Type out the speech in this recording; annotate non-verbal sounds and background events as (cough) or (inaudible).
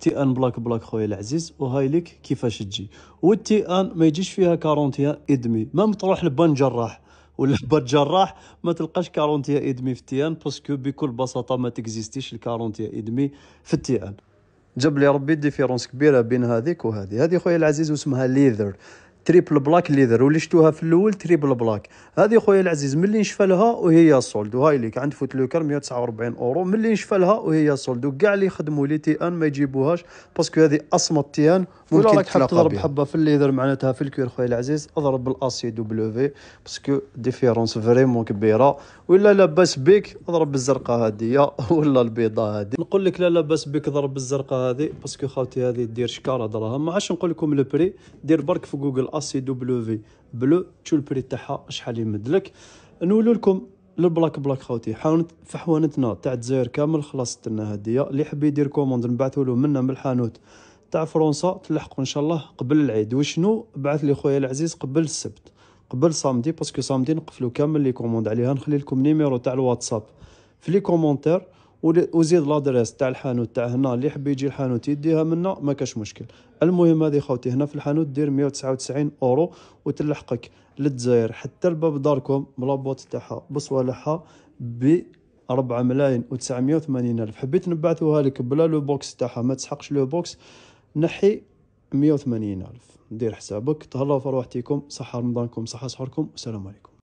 تي ان بلاك بلاك خويا العزيز وهاي لك كيفاش تجي والتي ان ما يجيش فيها كارونتيا ادمي ما تروح لبان جراح ولا (laughs) بات جراح ما تلقاش كارونتيا ادمي في ان باسكو بكل بساطه ما تكزيستيش الكارونتيا ادمي في ان جاب لي ربي ديفيرونس كبيره بين هذيك وهذه هذه خويا العزيز واسمها ليذر تريبل بلاك اللي دار واللي شفتوها في الاول تريبل بلاك هذه خويا العزيز ملي نشفى لها وهي سولد وهاي ليك عند فوت لوكر 149 اورو ملي نشفى لها وهي سولد وكاع اللي يخدموا لي تي ان ما يجيبوهاش باسكو هذه اصمت تي ان ممكن راك حاب تضرب حبه في الليذر معناتها في الكير خويا العزيز اضرب بالاسي دبليو في باسكو ديفيرونس فريمون كبيره ولا لاباس بيك اضرب بالزرقاء هذه ولا البيضاء هذه نقول لك لا لاباس بيك ضرب بالزرقاء هذه باسكو خاوتي هذه دير شكاره دراهم ما عادش نقول لكم البري دير برك في جوجل اسي دبليو في بلو تشو البري تاعها شحال يمدلك نولو لكم البلاك بلاك خوتي حاولت في حوانتنا تاع الجزائر كامل خلاصت لنا هديه اللي يحب يدير كوموند له منا من الحانوت تاع فرنسا تلحقوا ان شاء الله قبل العيد وشنو بعث لي خويا العزيز قبل السبت قبل سامدي باسكو سامدي نقفلو كامل لي كوموند عليها نخلي لكم نيميرو تاع الواتساب في لي كومونتير وزيد لادريس تاع الحانوت تاع هنا اللي يحب يجي الحانوت يديها منا ما كاش مشكل المهم هذه خوتي هنا في الحانوت دير 199 اورو وتلحقك للجزائر حتى لباب داركم بلا بوت تاعها بصوالحها ب 4 ملايين و980 الف حبيت نبعثوها لك بلا لو بوكس تاعها ما تسحقش لو بوكس نحي 180 الف دير حسابك تهلاو في روحتكم صحه رمضانكم صحه سحوركم والسلام عليكم